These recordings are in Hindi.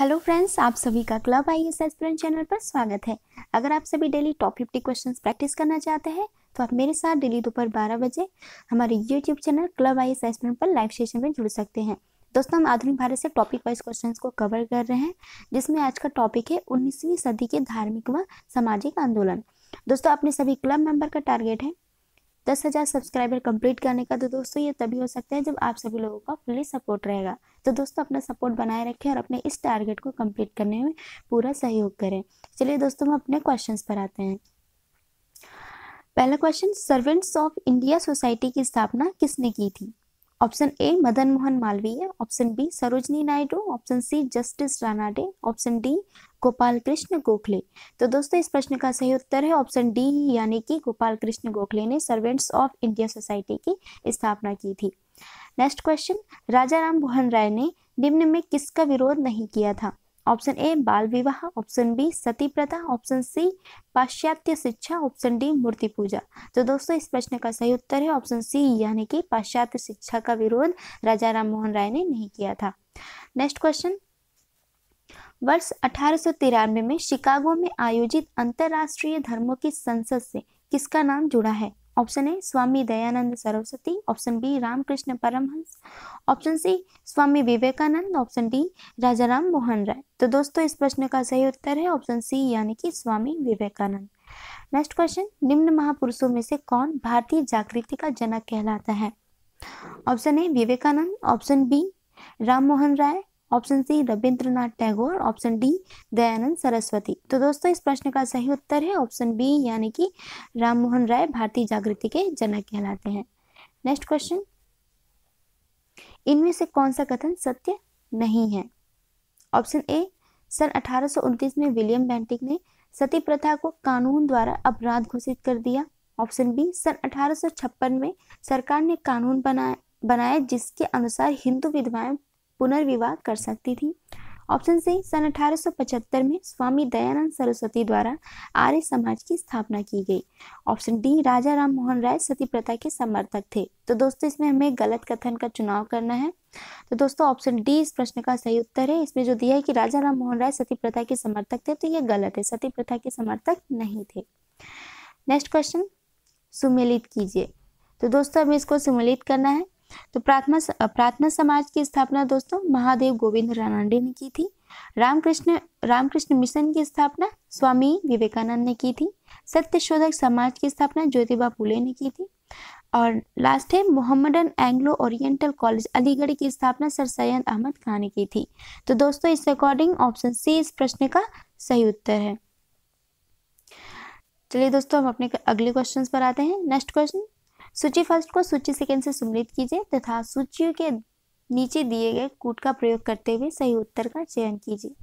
हेलो फ्रेंड्स आप सभी का club I S aspirant channel पर स्वागत है अगर आप सभी daily top fifty question practice करना चाहते हैं तो आप मेरे साथ डेली दोपहर बारह बजे हमारे YouTube channel club I S aspirant पर लाइव सेशन में जुड़ सकते हैं दोस्तों हम आधुनिक भारत से टॉपिक वाइज क्वेश्चन को कवर कर रहे हैं जिसमें आज का टॉपिक है उन्नीसवीं सदी के धार्मिक व सामाजिक आंदोलन दोस्तों अपने सभी क्लब मेंबर का टारगेट है दस हज़ार सब्सक्राइबर कंप्लीट करने का तो दोस्तों ये तभी हो सकता है जब आप सभी लोगों का फुल्ली सपोर्ट रहेगा तो दोस्तों अपना सपोर्ट बनाए रखें और अपने इस टारगेट को कंप्लीट करने में पूरा सहयोग करें चलिए दोस्तों हम अपने क्वेश्चंस पर आते हैं पहला question servants of India society की स्थापना किसने की थी option A Madan Mohan Malviya option B Sarojini Naidu option C justice Ranade option D Gopal Krishna Gokhale तो दोस्तों इस प्रश्न का सही उत्तर है ऑप्शन डी यानी कि गोपाल कृष्ण गोखले ने सर्वेंट्स ऑफ इंडिया सोसाइटी की स्थापना की थी नेक्स्ट क्वेश्चन राजा राम मोहन राय ने निम्न में किसका विरोध नहीं किया था ऑप्शन ए बाल विवाह ऑप्शन बी सती प्रथा ऑप्शन सी पाश्चात्य शिक्षा ऑप्शन डी मूर्ति पूजा तो दोस्तों इस प्रश्न का सही उत्तर है ऑप्शन सी यानी कि पाश्चात्य शिक्षा का विरोध राजा राम मोहन राय ने नहीं किया था नेक्स्ट क्वेश्चन वर्ष अठारह में शिकागो में आयोजित अंतर्राष्ट्रीय धर्मों की संसद से किसका नाम जुड़ा है option A Swami Dayanand Saraswati option B Ramakrishna Paramhansa option C Swami Vivekananda option D Raja Ram Mohan Roy तो दोस्तों इस प्रश्न का सही उत्तर है ऑप्शन सी यानी कि स्वामी विवेकानंद नेक्स्ट क्वेश्चन निम्न महापुरुषों में से कौन भारतीय जागृति का जनक कहलाता है option A Vivekananda option B Ram Mohan Roy option C Rabindranath Tagore option D Dayanand Saraswati तो दोस्तों इस प्रश्न का सही उत्तर है ऑप्शन बी यानी कि राम मोहन राय भारतीय जागृति के जनक कहलाते हैं नेक्स्ट क्वेश्चन इनमें से कौन सा कथन सत्य नहीं है ऑप्शन ए सन 1829 में विलियम बैंटिक ने सती प्रथा को कानून द्वारा अपराध घोषित कर दिया ऑप्शन बी सन 1856 में सरकार ने कानून बनाया बनाया जिसके अनुसार हिंदू विधवाएं पुनर्विवाह कर सकती थी ऑप्शन सी सन 1875 में स्वामी दयानंद सरस्वती द्वारा आर्य समाज की स्थापना की गई ऑप्शन डी राजा राम मोहन राय सती प्रथा के समर्थक थे तो दोस्तों इसमें हमें गलत कथन का चुनाव करना है तो दोस्तों ऑप्शन डी इस प्रश्न का सही उत्तर है इसमें जो दिया है कि राजा राम मोहन राय सती प्रथा के समर्थक थे तो ये गलत है सती प्रथा के समर्थक नहीं थे नेक्स्ट क्वेश्चन सुमेलित कीजिए तो दोस्तों हमें इसको सुमेलित करना है तो प्रार्थना प्रार्थना समाज की स्थापना दोस्तों महादेव गोविंद रानांडे ने की थी रामकृष्ण रामकृष्ण मिशन की स्थापना स्वामी विवेकानंद ने की थी सत्य शोधक समाज की स्थापना ज्योतिबा फुले ने की थी और लास्ट है Mohammedan Anglo Oriental College Aligarh की स्थापना सर सैयद अहमद खान ने की थी तो दोस्तों इस अकॉर्डिंग ऑप्शन सी इस प्रश्न का सही उत्तर है चलिए दोस्तों हम अपने अगले क्वेश्चन पर आते हैं नेक्स्ट क्वेश्चन सूची फर्स्ट को सूची सेकेंड से सम्मिलित कीजिए तथा सूचियों के नीचे दिए गए कूट का प्रयोग करते हुए सही उत्तर का चयन कीजिए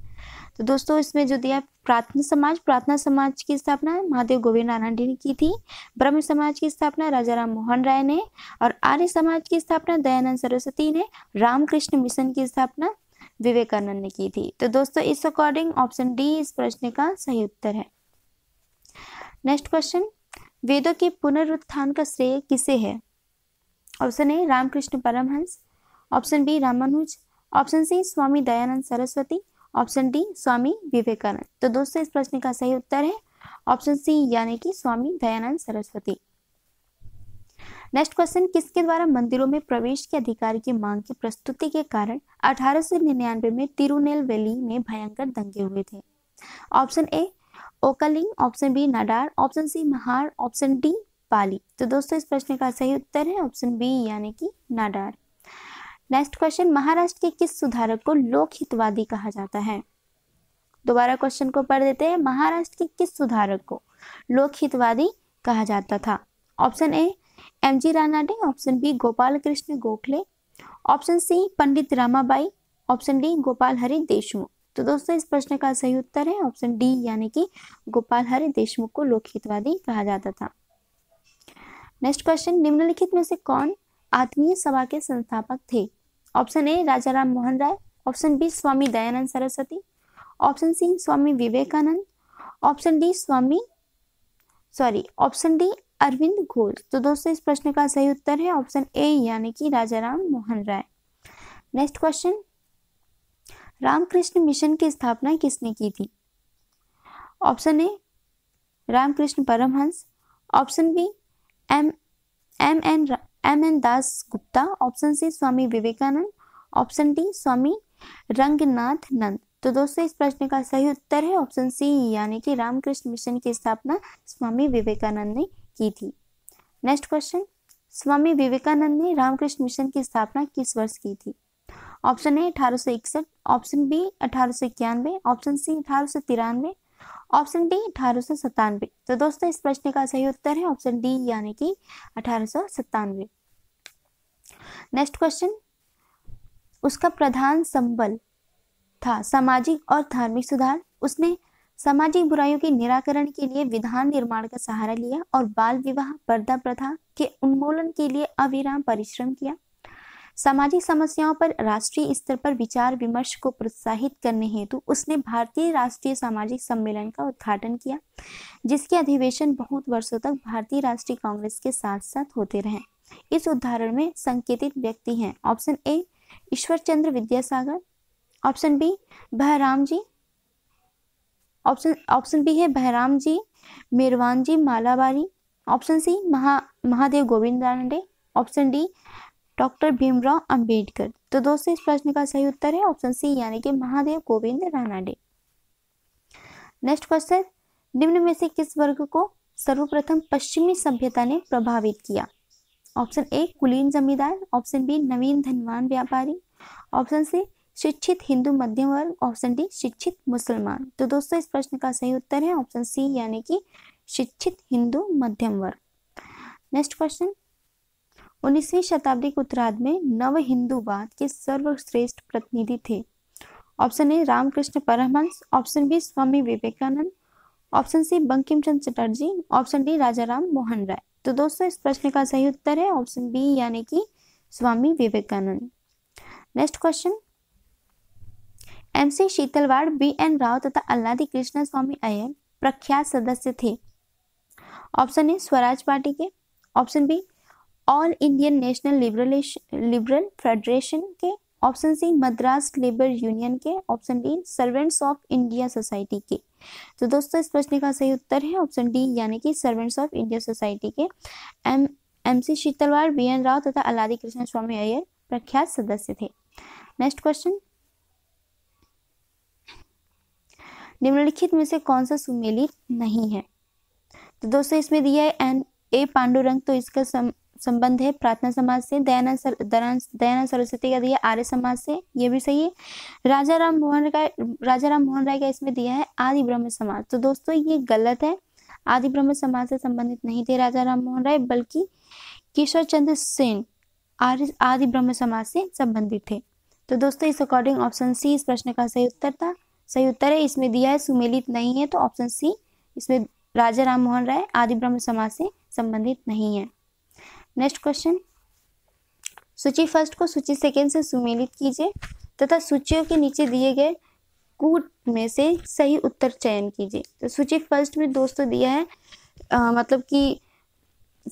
तो दोस्तों इसमें जो दिया प्रार्थना समाज प्रार्थना समाज की स्थापना महादेव गोविंद नारायण जी ने की थी ब्रह्म समाज की स्थापना राजा राम मोहन राय ने और आर्य समाज की स्थापना दयानंद सरस्वती ने रामकृष्ण मिशन की स्थापना विवेकानंद ने की थी तो दोस्तों इस अकॉर्डिंग ऑप्शन डी इस प्रश्न का सही उत्तर है नेक्स्ट क्वेश्चन वेदों के पुनरुत्थान का श्रेय किसे है option A Ramakrishna Paramhansa option B Ramanuj option C Swami Dayanand Saraswati option D Swami Vivekananda तो दोस्तों इस प्रश्न का सही उत्तर है ऑप्शन सी यानी कि स्वामी दयानंद सरस्वती नेक्स्ट क्वेश्चन किसके द्वारा मंदिरों में प्रवेश के अधिकार की मांग की प्रस्तुति के कारण 1899 में तिरुनेलवेली में भयंकर दंगे हुए थे ऑप्शन ए ओकलिंग option B Nadar option C Mahar option D Pali तो दोस्तों इस प्रश्न का सही उत्तर है ऑप्शन बी यानी कि नाडार नेक्स्ट क्वेश्चन महाराष्ट्र के किस सुधारक को लोकहितवादी कहा जाता है दोबारा क्वेश्चन को पढ़ देते हैं महाराष्ट्र के किस सुधारक को लोकहितवादी कहा जाता था option A M G Ranade option B Gopal Krishna Gokhale option C Pandit Ramabai option D Gopal Hari Deshmukh तो दोस्तों इस प्रश्न का सही उत्तर है ऑप्शन डी यानी कि गोपाल हरि देशमुख को लोकहितवादी कहा जाता था नेक्स्ट क्वेश्चन निम्नलिखित में से कौन आत्मीय सभा के संस्थापक थे option A Raja Ram Mohan Roy option B Swami Dayanand Saraswati option C Swami Vivekananda option D Swami sorry option D Aurobindo Ghosh तो दोस्तों इस प्रश्न का सही उत्तर है ऑप्शन ए यानी कि Raja Ram Mohan Roy next question Ramakrishna mission की स्थापना किसने की थी option A Ramakrishna Paramhansa option B M M N M N Das Gupta option C Swami Vivekananda option D Swami Ranganathananda तो दोस्तों इस प्रश्न का सही उत्तर है ऑप्शन सी यानी कि रामकृष्ण मिशन की स्थापना स्वामी विवेकानंद ने की थी नेक्स्ट क्वेश्चन स्वामी विवेकानंद ने रामकृष्ण मिशन की स्थापना किस वर्ष की थी ऑप्शन ए अठारह इकसठ ऑप्शन बी अठारह इक्यानवे ऑप्शन सी अठारह तिरानवे ऑप्शन डी अठारह सतानवे तो दोस्तों इस प्रश्न का सही उत्तर है ऑप्शन डी यानी कि अठारह सतानवे नेक्स्ट क्वेश्चन उसका प्रधान संबल था सामाजिक और धार्मिक सुधार उसने सामाजिक बुराइयों के निराकरण के लिए विधान निर्माण का सहारा लिया और बाल विवाह पर्दा प्रथा के उन्मूलन के लिए अविराम परिश्रम किया सामाजिक समस्याओं पर राष्ट्रीय स्तर पर विचार विमर्श को प्रोत्साहित करने हेतु उसने भारतीय राष्ट्रीय सामाजिक सम्मेलन का उद्घाटन किया जिसके अधिवेशन बहुत वर्षों तक भारतीय राष्ट्रीय कांग्रेस के साथ साथ होते रहे इस उदाहरण में संकेतित व्यक्ति हैं option A Ishwar Chandra Vidyasagar option B Behram ji option option B है Behram ji Merwan ji Malabari option C Maha Mahadev Govind option D doctor Bhimrao Ambedkar तो दोस्तों इस प्रश्न का सही उत्तर है ऑप्शन सी यानी कि महादेव गोविंद रानाडे नेक्स्ट क्वेश्चन निम्न में से किस वर्ग को सर्वप्रथम पश्चिमी सभ्यता ने प्रभावित किया ऑप्शन ए कुलीन जमींदार ऑप्शन बी नवीन धनवान व्यापारी ऑप्शन सी शिक्षित हिंदू मध्यम वर्ग ऑप्शन डी शिक्षित मुसलमान तो दोस्तों इस प्रश्न का सही उत्तर है ऑप्शन सी यानी कि शिक्षित हिंदू मध्यम वर्ग नेक्स्ट क्वेश्चन उन्नीसवी शताब्दी के उत्तरार्ध में नव हिंदूवाद के सर्वश्रेष्ठ प्रतिनिधि थे option A Ramakrishna Paramhansa option B Swami Vivekananda option C Bankim Chand Chatterjee option D Raja Ram Mohan Roy तो दोस्तों इस प्रश्न का सही उत्तर है ऑप्शन बी यानी कि Swami Vivekananda next question M C Setalvad B N Rau तथा अल्लादी कृष्ण स्वामी अयर प्रख्यात सदस्य थे ऑप्शन ए स्वराज पार्टी के option B all Indian national liberal federation के option C Madras labour union के option D servants of India society के तो दोस्तों इस प्रश्न का सही उत्तर है ऑप्शन डी यानी कि सर्वेंट्स ऑफ इंडिया सोसाइटी के M M C Setalvad B N Rau तथा अलादी कृष्ण स्वामी अय्यर प्रख्यात सदस्य थे नेक्स्ट क्वेश्चन निम्नलिखित में से कौन सा सुमेलित नहीं है तो दोस्तों इसमें दिया है एन ए पांडुरंग तो इसका सम संबंध है प्रार्थना समाज से दयाना सर, सरस्वती का दिया आर्य समाज से ये भी सही है राजा राम मोहन का राजा राम मोहन राय का इसमें दिया है आदि ब्रह्म समाज तो दोस्तों ये गलत है आदि ब्रह्म समाज से संबंधित नहीं थे राजा राम मोहन राय बल्कि किशोर चंद्र सेन आर्य आदि ब्रह्म समाज से संबंधित थे तो दोस्तों इस अकॉर्डिंग ऑप्शन सी इस प्रश्न का सही उत्तर था सही उत्तर है इसमें दिया है सुमेलित नहीं है तो ऑप्शन सी इसमें राजा राम मोहन राय आदि ब्रह्म समाज से संबंधित नहीं है नेक्स्ट क्वेश्चन सूची फर्स्ट को सूची सेकेंड से सुमेलित कीजिए तथा सूचियों के नीचे दिए गए कूट में से सही उत्तर चयन कीजिए तो सूची फर्स्ट में दोस्तों दिया है आ, मतलब कि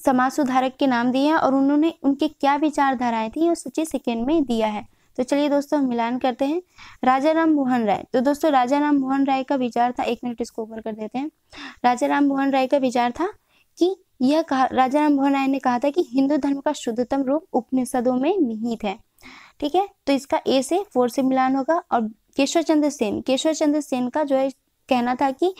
समाज सुधारक के नाम दिए हैं और उन्होंने उनके क्या विचारधाराएं थी वो सूची सेकेंड में दिया है तो चलिए दोस्तों हम मिलान करते हैं राजा राम मोहन राय तो दोस्तों राजा राम मोहन राय का विचार था एक मिनट इसको ऊपर कर देते हैं राजा राम मोहन राय का विचार था कि यह कहा राजा राम मोहन राय ने कहा था कि हिंदू धर्म का शुद्धतम रूप उपनिषदों में निहित है ठीक है तो इसका ए से फोर से मिलान होगा और केशव चंद्र सेन केशव चंद्र सेन का जो है कहना था कि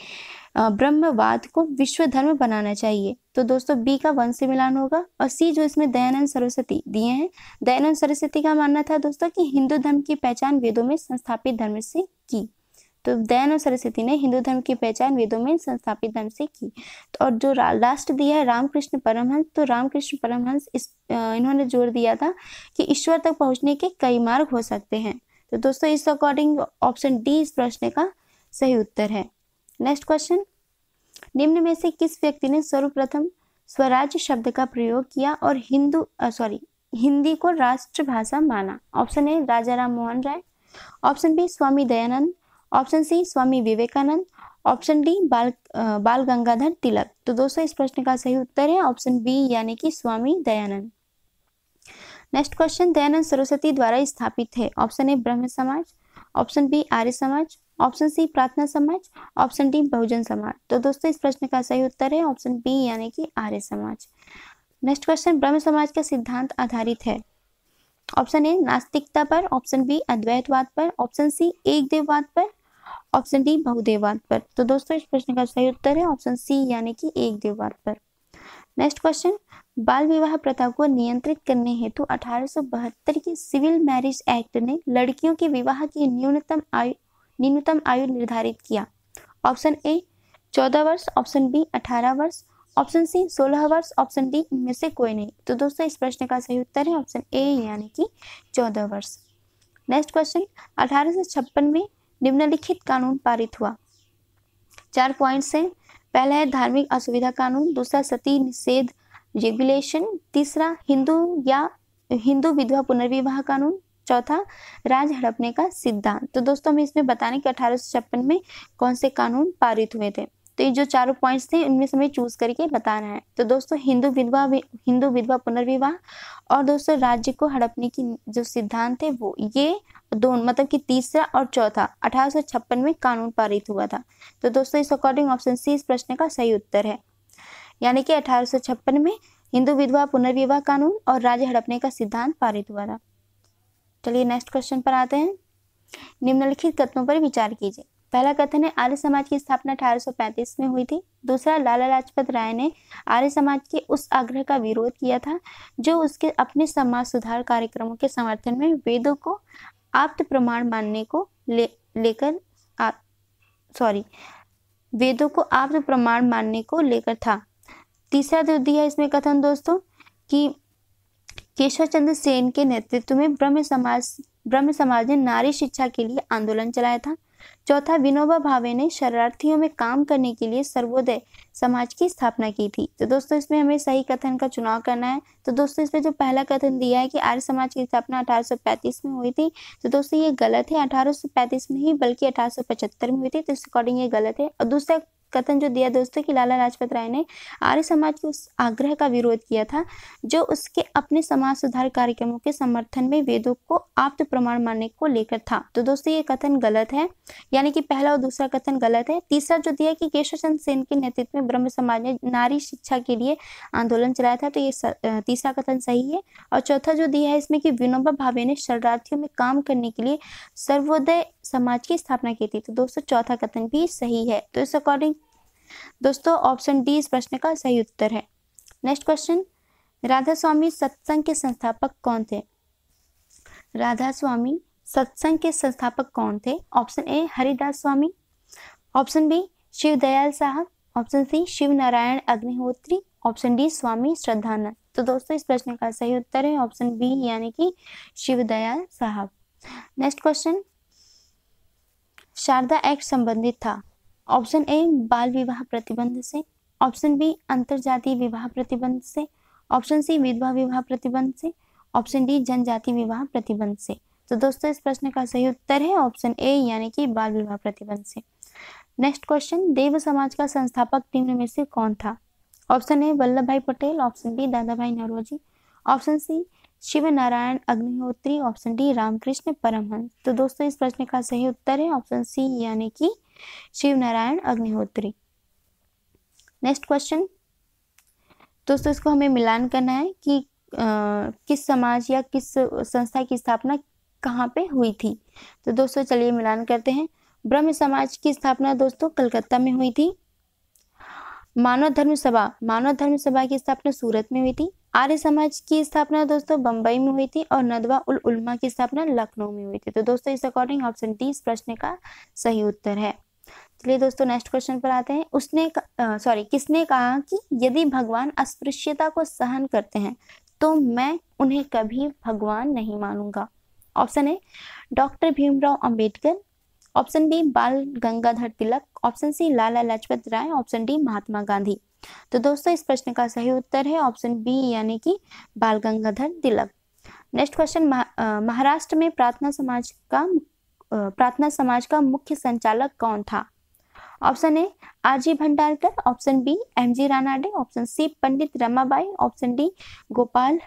ब्रह्मवाद को विश्व धर्म बनाना चाहिए तो दोस्तों बी का वन से मिलान होगा और सी जो इसमें दयानंद सरस्वती दिए हैं दयानंद सरस्वती का मानना था दोस्तों कि हिंदू धर्म की पहचान वेदों में संस्थापित धर्म से की तो और सरस्वती ने हिंदू धर्म की पहचान वेदों में संस्थापित धर्म से की तो और जो लास्ट दिया है रामकृष्ण परमहंस तो रामकृष्ण परमहंस इस इन्होंने जोर दिया था कि ईश्वर तक पहुंचने के कई मार्ग हो सकते हैं तो दोस्तों इस अकॉर्डिंग ऑप्शन डी इस प्रश्न का सही उत्तर है नेक्स्ट क्वेश्चन निम्न में से किस व्यक्ति ने सर्वप्रथम स्वराज्य शब्द का प्रयोग किया और हिंदू सॉरी हिंदी को राष्ट्रभाषा माना option A Raja Ram Mohan Roy option B Swami Dayanand option C Swami Vivekananda option D Bal आ, बाल गंगाधर तिलक तो दोस्तों इस प्रश्न का सही उत्तर है ऑप्शन बी यानी कि स्वामी दयानंद नेक्स्ट क्वेश्चन दयानंद सरस्वती द्वारा स्थापित है ऑप्शन ए ब्रह्म समाज ऑप्शन बी आर्य समाज ऑप्शन सी प्रार्थना समाज ऑप्शन डी बहुजन समाज तो दोस्तों इस प्रश्न का सही उत्तर है ऑप्शन बी यानी कि आर्य समाज नेक्स्ट क्वेश्चन ब्रह्म समाज का सिद्धांत आधारित है ऑप्शन ए नास्तिकता पर ऑप्शन बी अद्वैतवाद पर ऑप्शन सी एक देववाद पर ऑप्शन डी बहुदेववाद पर तो दोस्तों इस प्रश्न का सही उत्तर है ऑप्शन सी यानी कि एक देववाद पर नेक्स्ट क्वेश्चन बाल विवाह प्रथा को नियंत्रित करने हेतु अठारह के सिविल मैरिज एक्ट ने लड़कियों के विवाह की न्यूनतम आयु न्यूनतम आयु निर्धारित किया ऑप्शन ए चौदह वर्ष ऑप्शन बी अठारह वर्ष ऑप्शन सी सोलह वर्ष ऑप्शन डी इनमें से कोई नहीं तो दोस्तों इस प्रश्न का सही उत्तर है ऑप्शन ए यानी कि चौदह वर्ष नेक्स्ट क्वेश्चन अठारह में निम्नलिखित कानून पारित हुआ चार पॉइंट्स हैं पहला है धार्मिक असुविधा कानून दूसरा सती निषेध रेगुलेशन तीसरा हिंदू या हिंदू विधवा पुनर्विवाह कानून चौथा राज हड़पने का सिद्धांत तो दोस्तों हमें इसमें बताने कि अठारह में कौन से कानून पारित हुए थे तो ये जो चारों पॉइंट्स थे उनमें से हमें चूज करके बताना है तो दोस्तों हिंदू विधवा हिंदू विधवा पुनर्विवाह और दोस्तों राज्य को हड़पने की जो सिद्धांत है वो ये दोनों मतलब कि तीसरा और चौथा अठारह में कानून पारित हुआ था तो दोस्तों इस अकॉर्डिंग ऑप्शन सी इस प्रश्न का सही उत्तर है यानी कि अठारह में हिंदू विधवा पुनर्विवाह कानून और राज्य हड़पने का सिद्धांत पारित हुआ था चलिए नेक्स्ट क्वेश्चन पर आते हैं निम्नलिखित तत्वों पर विचार कीजिए पहला कथन है आर्य समाज की स्थापना 1835 में हुई थी दूसरा लाला लाजपत राय ने आर्य समाज के उस आग्रह का विरोध किया था जो उसके अपने समाज सुधार कार्यक्रमों के समर्थन में वेदों को आप्त प्रमाण मानने को ले लेकर सॉरी वेदों को आप्त प्रमाण मानने को लेकर था तीसरा जो दिया इसमें कथन दोस्तों कि केशव चंद्र सेन के नेतृत्व में ब्रह्म समाज ब्रह्म समाज ने नारी शिक्षा के लिए आंदोलन चलाया था चौथा विनोबा भावे ने शरणार्थियों में काम करने के लिए सर्वोदय समाज की स्थापना की थी तो दोस्तों इसमें हमें सही कथन का चुनाव करना है तो दोस्तों इसमें जो पहला कथन दिया है कि आर्य समाज की स्थापना 1835 में हुई थी तो दोस्तों ये गलत है 1835 में ही बल्कि 1875 में हुई थी तो इस अकॉर्डिंग ये गलत है और दूसरा कथन जो दिया दोस्तों कि लाला लाजपत राय ने आर्य समाज के उस आग्रह का विरोध किया था जो उसके अपने समाज सुधार कार्यक्रमों के समर्थन में वेदों को आप्त प्रमाण मानने को लेकर था तो दोस्तों ये कथन गलत है यानी कि पहला और दूसरा कथन गलत है तीसरा जो दिया कि चंद सेन के नेतृत्व में ब्रह्म समाज ने नारी शिक्षा के लिए आंदोलन चलाया था तो ये तीसरा कथन सही है और चौथा जो दिया है इसमें कि विनोबा भावे ने शरणार्थियों में काम करने के लिए सर्वोदय समाज की स्थापना की थी तो दोस्तों चौथा कथन भी सही है तो इस अकॉर्डिंग दोस्तों ऑप्शन डी इस प्रश्न का सही उत्तर है नेक्स्ट क्वेश्चन राधा स्वामी सत्संग के संस्थापक कौन थे राधा स्वामी सत्संग के संस्थापक कौन थे option A Haridas Swami option B Shiv Dayal Sahab option C Shiv Narayan Agnihotri option D Swami Shraddhanand तो दोस्तों इस प्रश्न का सही उत्तर है ऑप्शन बी यानी कि शिव दयाल साहब नेक्स्ट क्वेश्चन शारदा एक्ट संबंधित था ऑप्शन ए बाल विवाह प्रतिबंध से ऑप्शन बी अंतर्जातीय विवाह प्रतिबंध से ऑप्शन सी विधवा विवाह प्रतिबंध से ऑप्शन डी जनजाति विवाह प्रतिबंध से तो दोस्तों इस प्रश्न का सही उत्तर है ऑप्शन ए यानी कि बाल विवाह प्रतिबंध से नेक्स्ट क्वेश्चन देव समाज का संस्थापक निम्न में से कौन था ऑप्शन ए वल्लभ भाई Patel option B Dadabhai Naoroji option C Shiv Narayan Agnihotri option D Ramakrishna Paramhansa तो दोस्तों इस प्रश्न का सही उत्तर है ऑप्शन सी यानी कि शिव नारायण अग्निहोत्री नेक्स्ट क्वेश्चन दोस्तों इसको हमें मिलान करना है कि आ, किस समाज या किस संस्था की स्थापना कहाँ पे हुई थी तो दोस्तों चलिए मिलान करते हैं ब्रह्म समाज की स्थापना दोस्तों कलकत्ता में हुई थी मानव धर्म सभा मानव धर्म सभा की स्थापना सूरत में हुई थी आर्य समाज की स्थापना दोस्तों बंबई में हुई थी और नदवा उल उलमा की स्थापना लखनऊ में हुई थी तो दोस्तों इस अकॉर्डिंग ऑप्शन डी इस प्रश्न का सही उत्तर है चलिए दोस्तों नेक्स्ट क्वेश्चन पर आते हैं उसने सॉरी किसने कहा कि यदि भगवान अस्पृश्यता को सहन करते हैं तो मैं उन्हें कभी भगवान नहीं मानूंगा option A doctor Bhimrao Ambedkar option B Bal Gangadhar Tilak option C Lala Lajpat Rai option D Mahatma Gandhi तो दोस्तों इस प्रश्न का सही उत्तर है ऑप्शन बी यानी कि बाल गंगाधर तिलक नेक्स्ट क्वेश्चन महाराष्ट्र में प्रार्थना समाज का प्रार्थना समाज का मुख्य संचालक कौन था option A R G Bhandarkar option B M G Ranade option C Pandit Ramabai option D Gopal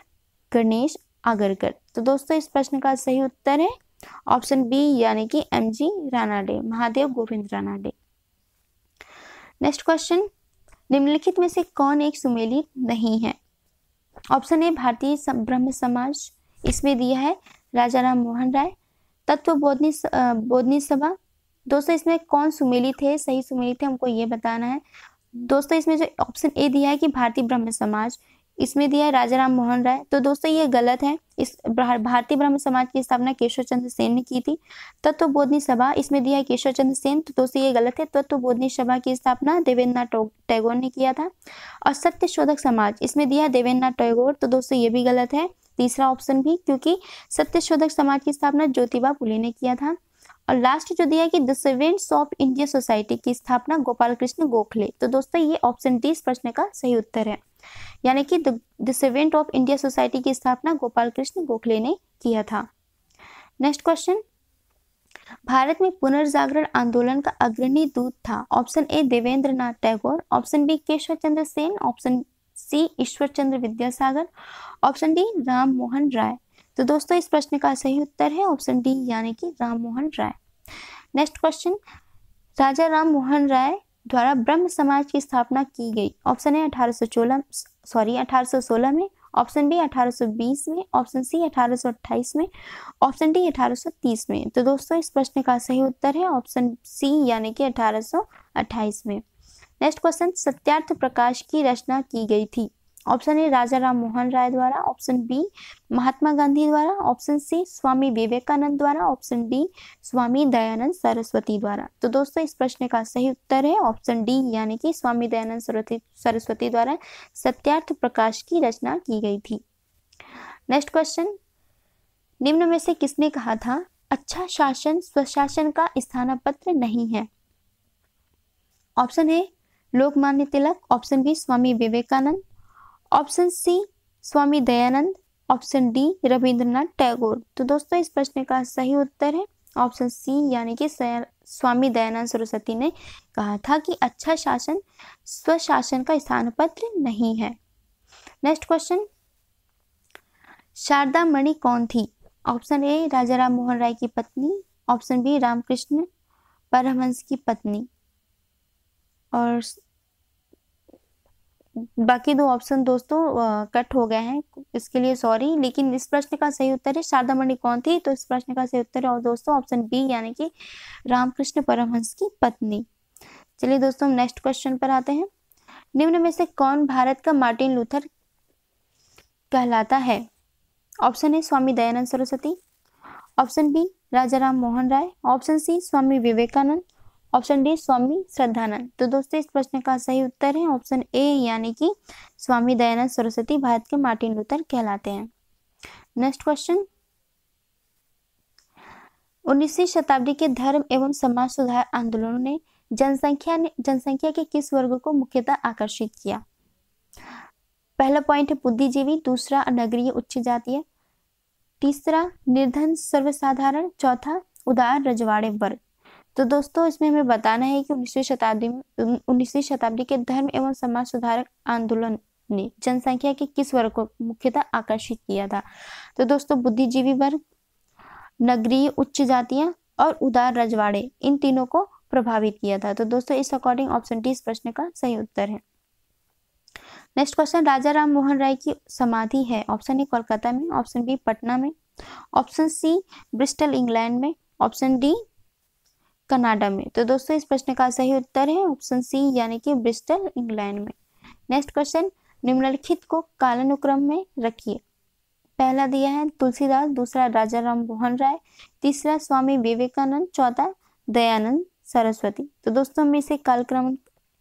Ganesh Agarkar तो दोस्तों इस प्रश्न का सही उत्तर है ऑप्शन बी यानी कि M G Ranade Mahadev Govind Ranade next question निम्नलिखित में से कौन एक सुमेली नहीं है ऑप्शन ए भारतीय ब्रह्म समाज इसमें दिया है राजा राम मोहन राय तत्व बोधनी बोधनी सभा दोस्तों इसमें कौन सुमेली थे सही सुमेली थे हमको ये बताना है दोस्तों इसमें जो ऑप्शन ए दिया है कि भारतीय ब्रह्म समाज इसमें दिया है राजा राम मोहन राय तो दोस्तों ये गलत है इस भारतीय ब्रह्म समाज की स्थापना केशव चंद्र सेन ने की थी तत्व तो बोधनी सभा इसमें दिया है केशव चंद्र सेन तो दोस्तों ये गलत है तत्व तो बोधनी सभा की स्थापना देवेंद्रनाथ टैगोर ने किया था और सत्य शोधक समाज इसमें दिया है देवेंद्रनाथ टैगोर तो दोस्तों ये भी गलत है तीसरा ऑप्शन भी क्योंकि सत्यशोधक समाज की स्थापना ज्योतिबा फुले ने किया था और लास्ट जो दिया कि दिवेंट्स ऑफ इंडिया सोसाइटी की स्थापना गोपाल कृष्ण गोखले तो दोस्तों ये ऑप्शन डी इस प्रश्न का सही उत्तर है यानी कि दिवेंट ऑफ इंडिया सोसाइटी की स्थापना गोपाल कृष्ण गोखले ने किया था नेक्स्ट क्वेश्चन भारत में पुनर्जागरण आंदोलन का अग्रणी दूत था option A Devendra Tagore option B Keshav Chandra Sen option C Ishwar Chandra Vidyasagar option D Ram Mohan Roy तो दोस्तों इस प्रश्न का सही उत्तर है ऑप्शन डी यानी कि राम मोहन राय नेक्स्ट क्वेश्चन राजा राम मोहन राय द्वारा ब्रह्म समाज की स्थापना की गई ऑप्शन है 1816 सॉरी 1816 में ऑप्शन बी 1820 में ऑप्शन सी 1828 में ऑप्शन डी 1830 में तो दोस्तों इस प्रश्न का सही उत्तर है ऑप्शन सी यानी कि 1828 में नेक्स्ट क्वेश्चन सत्यार्थ प्रकाश की रचना की गई थी ऑप्शन ए राजा राम मोहन राय द्वारा ऑप्शन बी महात्मा गांधी द्वारा ऑप्शन सी स्वामी विवेकानंद द्वारा ऑप्शन डी स्वामी दयानंद सरस्वती द्वारा तो दोस्तों इस प्रश्न का सही उत्तर है ऑप्शन डी यानी कि स्वामी दयानंद सरस्वती द्वारा सत्यार्थ प्रकाश की रचना की गई थी नेक्स्ट क्वेश्चन निम्न में से किसने कहा था अच्छा शासन स्वशासन का स्थानापत्र नहीं है ऑप्शन है Lokmanya Tilak option B Swami Vivekananda option C Swami Dayanand option D Rabindranath Tagore तो दोस्तों इस प्रश्न का सही उत्तर है ऑप्शन सी यानी कि स्वामी दयानंद सरस्वती ने कहा था कि अच्छा शासन स्वशासन का स्थान पत्र नहीं है नेक्स्ट क्वेश्चन शारदा मणि कौन थी ऑप्शन ए राजा राम मोहन राय की पत्नी ऑप्शन बी रामकृष्ण परमहंस की पत्नी और बाकी दो ऑप्शन दोस्तों कट हो गए हैं इसके लिए सॉरी लेकिन इस प्रश्न का सही उत्तर है शारदा मणि कौन थी तो इस प्रश्न का सही उत्तर है और दोस्तों ऑप्शन बी यानी कि रामकृष्ण परमहंस की पत्नी चलिए दोस्तों हम नेक्स्ट क्वेश्चन पर आते हैं निम्न में से कौन भारत का मार्टिन लूथर कहलाता है option A Swami Dayanand Saraswati option B Raja Ram Mohan Roy option C Swami Vivekananda option D Swami Shraddhanand तो दोस्तों इस प्रश्न का सही उत्तर है ऑप्शन ए यानी कि स्वामी दयानंद सरस्वती भारत के मार्टिन लूथर कहलाते हैं नेक्स्ट क्वेश्चन उन्नीसवीं शताब्दी के धर्म एवं समाज सुधार आंदोलनों ने जनसंख्या ने जनसंख्या के किस वर्ग को मुख्यतः आकर्षित किया पहला पॉइंट है बुद्धिजीवी दूसरा नगरीय उच्च जातीय तीसरा निर्धन सर्वसाधारण चौथा उदार रजवाड़े वर्ग तो दोस्तों इसमें हमें बताना है कि उन्नीसवीं शताब्दी में उन्नीसवीं शताब्दी के धर्म एवं समाज सुधारक आंदोलन ने जनसंख्या के किस वर्ग को मुख्यतः आकर्षित किया था तो दोस्तों बुद्धिजीवी वर्ग नगरीय उच्च जातियां और उदार रजवाड़े इन तीनों को प्रभावित किया था तो दोस्तों इस अकॉर्डिंग ऑप्शन डी इस प्रश्न का सही उत्तर है नेक्स्ट क्वेश्चन राजा राम मोहन राय की समाधि है ऑप्शन ए कोलकाता में ऑप्शन बी पटना में ऑप्शन सी ब्रिस्टल इंग्लैंड में ऑप्शन डी कनाडा में तो दोस्तों इस प्रश्न का सही उत्तर है ऑप्शन सी यानी कि ब्रिस्टल इंग्लैंड में नेक्स्ट क्वेश्चन निम्नलिखित को कालानुक्रम में रखिए पहला दिया है तुलसीदास दूसरा राजा राम मोहन राय तीसरा स्वामी विवेकानंद चौथा दयानंद सरस्वती तो दोस्तों हम इसे कालक्रम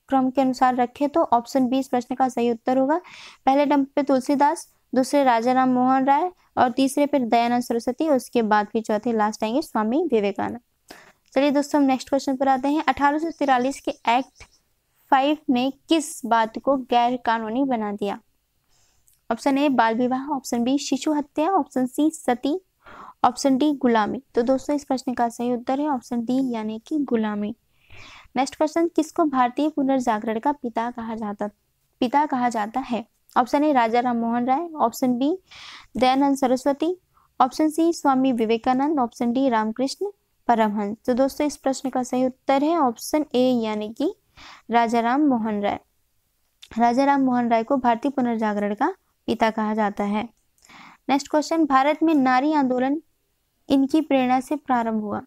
क्रम के अनुसार रखें तो ऑप्शन बी इस प्रश्न का सही उत्तर होगा पहले नंबर पे तुलसीदास दूसरे राजा राम मोहन राय और तीसरे पे दयानंद सरस्वती उसके बाद फिर चौथे लास्ट आएंगे स्वामी विवेकानंद चलिए दोस्तों हम नेक्स्ट क्वेश्चन पर आते हैं अठारह के एक्ट फाइव ने किस बात को गैर कानूनी बना दिया ऑप्शन ए बाल विवाह ऑप्शन बी शिशु हत्या option C sati option D गुलामी तो दोस्तों इस प्रश्न का सही उत्तर है ऑप्शन डी यानी कि गुलामी नेक्स्ट क्वेश्चन किसको भारतीय पुनर्जागरण का पिता कहा जाता पिता कहा जाता है option A Raja Ram Mohan Roy option B Dayanand Saraswati option C Swami Vivekananda option D Ramakrishna Paramhansa तो दोस्तों इस प्रश्न का सही उत्तर है ऑप्शन ए यानी कि राजा राम मोहन राय राजा राम मोहन राय को भारतीय पुनर्जागरण का पिता कहा जाता है नेक्स्ट क्वेश्चन भारत में नारी आंदोलन इनकी प्रेरणा से प्रारंभ हुआ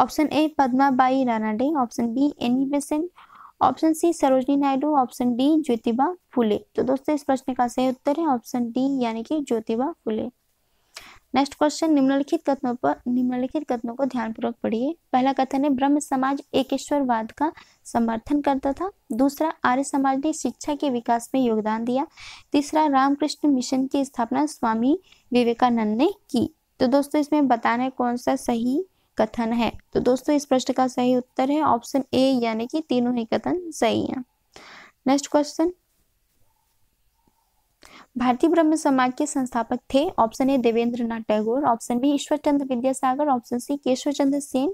option A Padmabai Ranade option B Annie Besant option C Sarojini Naidu option D Jyotiba Phule तो दोस्तों इस प्रश्न का सही उत्तर है ऑप्शन डी यानी कि ज्योतिबा फुले नेक्स्ट क्वेश्चन निम्नलिखित कथनों पर निम्नलिखित कथनों को ध्यानपूर्वक पढ़िए पहला कथन है ब्रह्म समाज एकेश्वरवाद का समर्थन करता था दूसरा आर्य समाज ने शिक्षा के विकास में योगदान दिया तीसरा रामकृष्ण मिशन की स्थापना स्वामी विवेकानंद ने की तो दोस्तों इसमें बताना कौन सा सही कथन है तो दोस्तों इस प्रश्न का सही उत्तर है ऑप्शन ए यानी कि तीनों ही कथन सही है नेक्स्ट क्वेश्चन भारतीय ब्रह्म समाज के संस्थापक थे option A Devendra Nath Tagore option B Ishwar Chandra Vidyasagar option C Keshav Chandra Sen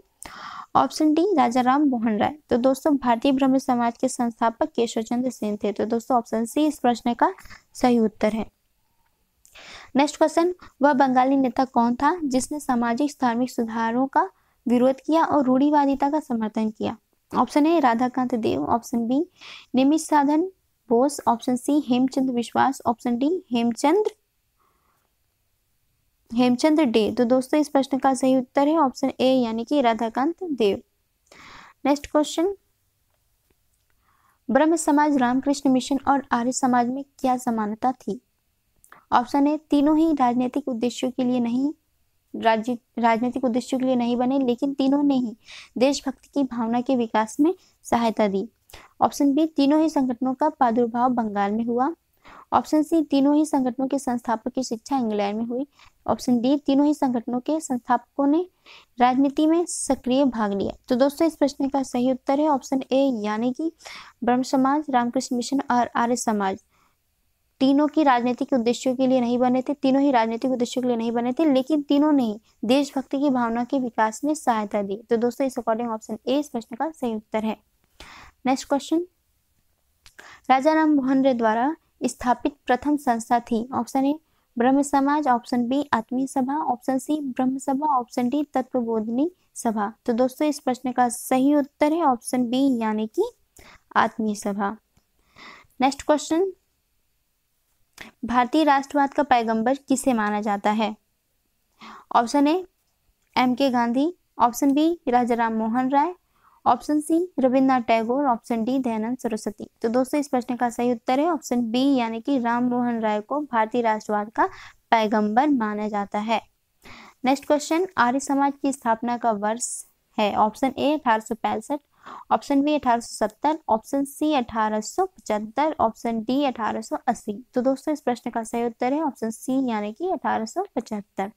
option D Raja Ram Mohan Roy तो दोस्तों भारतीय ब्रह्म समाज के संस्थापक केशव चंद्र सेन थे तो दोस्तों ऑप्शन सी इस प्रश्न का सही उत्तर है नेक्स्ट क्वेश्चन वह बंगाली नेता कौन था जिसने सामाजिक धार्मिक सुधारों का विरोध किया और रूढ़ीवादिता का समर्थन किया option A Radhakant Dev option B Nimit Sadhan Bose option C Hemchand Biswas option D Hemchand Hemchand Dey तो दोस्तों इस प्रश्न का सही उत्तर है ऑप्शन ए यानी कि राधाकांत देव नेक्स्ट क्वेश्चन ब्रह्म समाज रामकृष्ण मिशन और आर्य समाज में क्या समानता थी ऑप्शन ए तीनों ही राजनीतिक उद्देश्यों के लिए नहीं राज्य राजनीतिक उद्देश्यों के लिए नहीं बने लेकिन तीनों ने ही देशभक्ति की भावना के विकास में सहायता दी ऑप्शन बी तीनों ही संगठनों का प्रादुर्भाव बंगाल में हुआ ऑप्शन सी तीनों ही संगठनों के संस्थापक की शिक्षा इंग्लैंड में हुई ऑप्शन डी तीनों ही संगठनों के संस्थापकों ने राजनीति में सक्रिय भाग लिया तो दोस्तों इस प्रश्न का सही उत्तर है ऑप्शन ए यानी कि ब्रह्म समाज रामकृष्ण मिशन और आर्य समाज तीनों की राजनीतिक उद्देश्यों के लिए नहीं बने थे तीनों ही राजनीतिक उद्देश्यों के लिए नहीं बने थे लेकिन तीनों ने देशभक्ति की भावना के विकास में सहायता दी तो दोस्तों इस अकॉर्डिंग ऑप्शन ए इस प्रश्न का सही उत्तर है नेक्स्ट क्वेश्चन राजा राम मोहन रे द्वारा स्थापित प्रथम संस्था थी ऑप्शन ए ब्रह्म समाज ऑप्शन बी आत्मीय सभा ऑप्शन सी ब्रह्म सभा ऑप्शन डी तत्वबोधनी सभा तो दोस्तों इस प्रश्न का सही उत्तर है ऑप्शन बी यानी कि आत्मीय सभा नेक्स्ट क्वेश्चन भारतीय राष्ट्रवाद का पैगंबर किसे माना जाता है option A M K Gandhi option B Raja Ram Mohan Roy option C Rabindranath Tagore option D Dayanand Saraswati तो दोस्तों इस प्रश्न का सही उत्तर है ऑप्शन बी यानी कि राम मोहन राय को भारतीय राष्ट्रवाद का पैगंबर माना जाता है नेक्स्ट क्वेश्चन आर्य समाज की स्थापना का वर्ष है ऑप्शन ए अठारह option B 1870 option C 1875 option D 1880 तो दोस्तों इस प्रश्न का सही उत्तर है ऑप्शन सी यानी कि 1875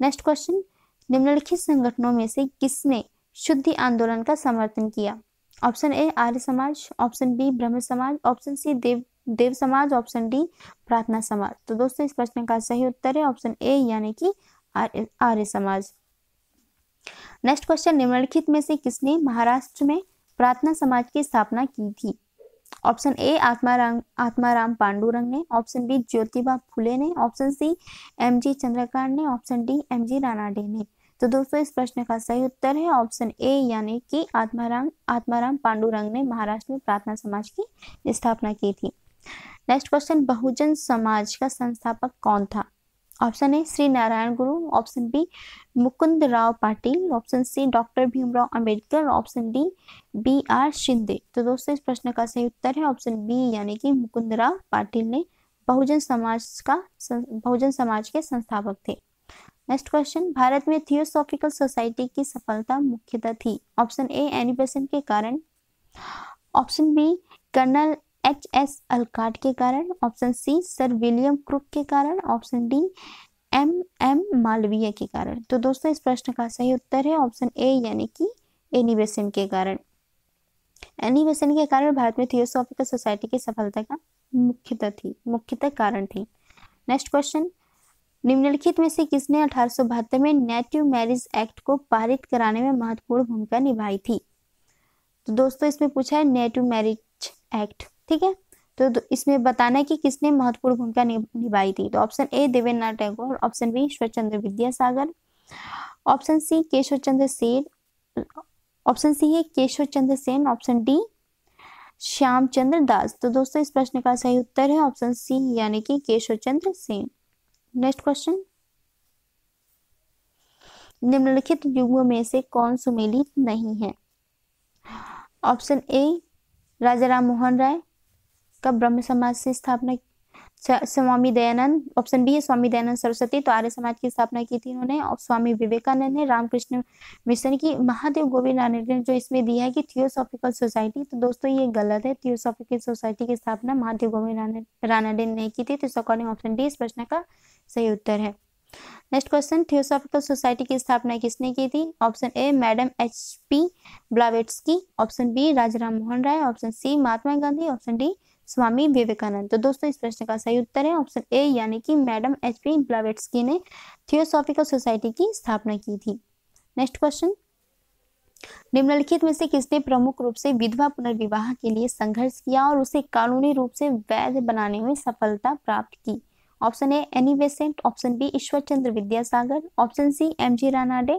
नेक्स्ट क्वेश्चन निम्नलिखित संगठनों में से किसने शुद्धि आंदोलन का समर्थन किया ऑप्शन ए आर्य समाज ऑप्शन बी ब्रह्म समाज ऑप्शन सी देव देव समाज ऑप्शन डी प्रार्थना समाज तो दोस्तों इस प्रश्न का सही उत्तर है ऑप्शन ए यानी कि आर्य समाज नेक्स्ट क्वेश्चन निम्नलिखित में से किसने महाराष्ट्र में प्रार्थना समाज की स्थापना की थी ऑप्शन ए आत्माराम आत्माराम पांडुरंग ने ऑप्शन बी ज्योतिबा फुले ने option C M G Chandrakant ने option D M G Ranade ने तो दोस्तों इस प्रश्न का सही उत्तर है ऑप्शन ए यानी कि आत्माराम आत्माराम पांडुरंग ने महाराष्ट्र में प्रार्थना समाज की स्थापना की थी नेक्स्ट क्वेश्चन बहुजन समाज का संस्थापक कौन था ऑप्शन ए Shri Narayan Guru option B Mukund Rao Patil option C doctor Bhimrao Ambedkar option D B R Shinde तो दोस्तों इस प्रश्न का सही उत्तर है ऑप्शन बी यानी कि मुकुंद राव पाटिल ने बहुजन समाज का बहुजन समाज के संस्थापक थे नेक्स्ट क्वेश्चन भारत में थियोसॉफिकल सोसाइटी की सफलता मुख्यतः थी ऑप्शन ए एनी बेसेंट के कारण option B colonel H S Olcott के कारण option C sir William Crookes के कारण option D M M Malviya के कारण तो दोस्तों इस प्रश्न का सही उत्तर है ऑप्शन ए यानी कि एनी बेसेंट के कारण एनी बेसेंट के कारण भारत में थियोसॉफिकल सोसाइटी की सफलता का मुख्यतः थी मुख्यतः कारण थी नेक्स्ट क्वेश्चन निम्नलिखित में से किसने अठारह में नेटिव मैरिज एक्ट को पारित कराने में महत्वपूर्ण भूमिका निभाई थी तो दोस्तों इसमें पूछा है नेटिव मैरिज एक्ट ठीक है तो इसमें बताना है कि किसने महत्वपूर्ण भूमिका निभाई थी तो option A Devendra Nath Tagore option B Chandra Vidyasagar option C Keshav Chandra Sen option C है केशव चंद्र सेन ऑप्शन डी श्याम चंद्र दास तो दोस्तों इस प्रश्न का सही उत्तर है ऑप्शन सी यानी कि केशव चंद्र सेन नेक्स्ट क्वेश्चन निम्नलिखित युगों में से कौन सुमेलित नहीं है ऑप्शन ए राजा राम मोहन राय का ब्रह्म समाज से स्थापना स्वामी दयानंद ऑप्शन बी है स्वामी दयानंद सरस्वती तो आर्य समाज की स्थापना की थी इन्होंने और स्वामी विवेकानंद ने रामकृष्ण मिशन की महादेव गोविंद नारायण ने जो इसमें दिया है कि थियोसॉफिकल सोसाइटी तो दोस्तों ये गलत है थियोसॉफिकल सोसाइटी की स्थापना महादेव गोविंद रानाडे ने की थी तो अकॉर्डिंग ऑप्शन डी इस प्रश्न का सही उत्तर है नेक्स्ट क्वेश्चन थियोसॉफिकल सोसाइटी की स्थापना किसने की थी option A madam H P Blavatsky option B Rajaram Mohan Roy option C Mahatma Gandhi option D Swami Vivekananda तो दोस्तों इस प्रश्न का सही उत्तर है ऑप्शन ए यानी कि मैडम एच पी ब्लावेट्स की ने थियोसॉफिकल सोसाइटी की स्थापना की थी नेक्स्ट क्वेश्चन निम्नलिखित में से किसने प्रमुख रूप से विधवा पुनर्विवाह के लिए संघर्ष किया और उसे कानूनी रूप से वैध बनाने में सफलता प्राप्त की option A Annie Besant option B Ishwar Chandra Vidyasagar option C M G Ranade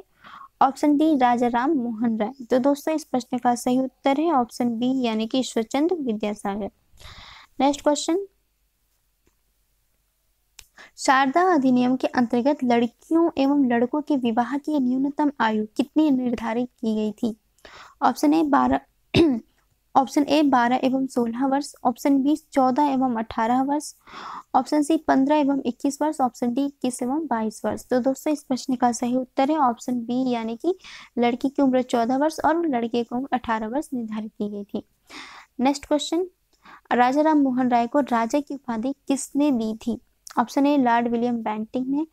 option D Raja Ram Mohan Roy तो दोस्तों इस प्रश्न का सही उत्तर है ऑप्शन बी यानी कि ईश्वर चंद्र विद्यासागर नेक्स्ट क्वेश्चन शारदा अधिनियम के अंतर्गत लड़कियों एवं लड़कों के विवाह की न्यूनतम आयु कितनी निर्धारित की गई थी ऑप्शन ए बारह ऑप्शन ए बारह एवं सोलह वर्ष ऑप्शन बी चौदह एवं अठारह वर्ष ऑप्शन सी पंद्रह एवं इक्कीस वर्ष ऑप्शन डी इक्कीस एवं बाईस वर्ष तो दोस्तों इस प्रश्न का सही उत्तर है ऑप्शन बी यानी कि लड़की की उम्र चौदह वर्ष और लड़के की उम्र अठारह वर्ष निर्धारित की गई थी नेक्स्ट क्वेश्चन राजा राम मोहन राय को राजा की उपाधि किसने दी थी option A Lord William Bentinck ने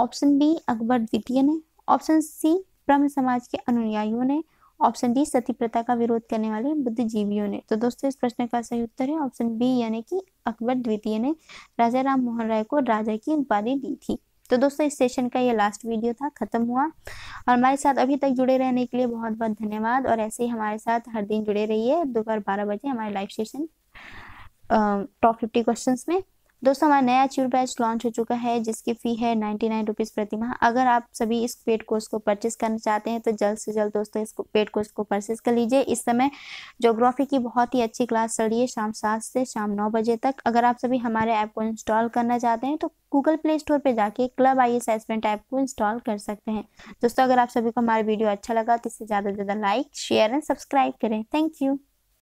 ऑप्शन बी अकबर द्वितीय ने ऑप्शन सी ब्रह्म समाज के अनुयायियों ने ऑप्शन डी सती प्रथा का विरोध करने वाले बुद्धिजीवियों ने तो दोस्तों इस प्रश्न का सही उत्तर है ऑप्शन बी यानी कि अकबर द्वितीय ने राजा राम मोहन राय को राजा की उपाधि दी थी तो दोस्तों इस सेशन का ये लास्ट वीडियो था खत्म हुआ और हमारे साथ अभी तक जुड़े रहने के लिए बहुत बहुत धन्यवाद और ऐसे ही हमारे साथ हर दिन जुड़े रहिए दोपहर बारह बजे हमारे live session top fifty question में दोस्तों हमारा नया अचीव बैच लॉन्च हो चुका है जिसकी फ़ी है नाइन्टी नाइन रुपीज़ प्रति माह अगर आप सभी इस पेड कोर्स को परचेस करना चाहते हैं तो जल्द से जल्द दोस्तों इस पेड कोर्स को परचेस कर लीजिए इस समय जोग्राफी की बहुत ही अच्छी क्लास चल रही है शाम सात से शाम नौ बजे तक अगर आप सभी हमारे ऐप को इंस्टॉल करना चाहते हैं तो गूगल प्ले स्टोर पर जाके club I S assessment app को इंस्टॉल कर सकते हैं दोस्तों अगर आप सभी को हमारा वीडियो अच्छा लगा तो इससे ज़्यादा से ज़्यादा लाइक शेयर एंड सब्सक्राइब करें थैंक यू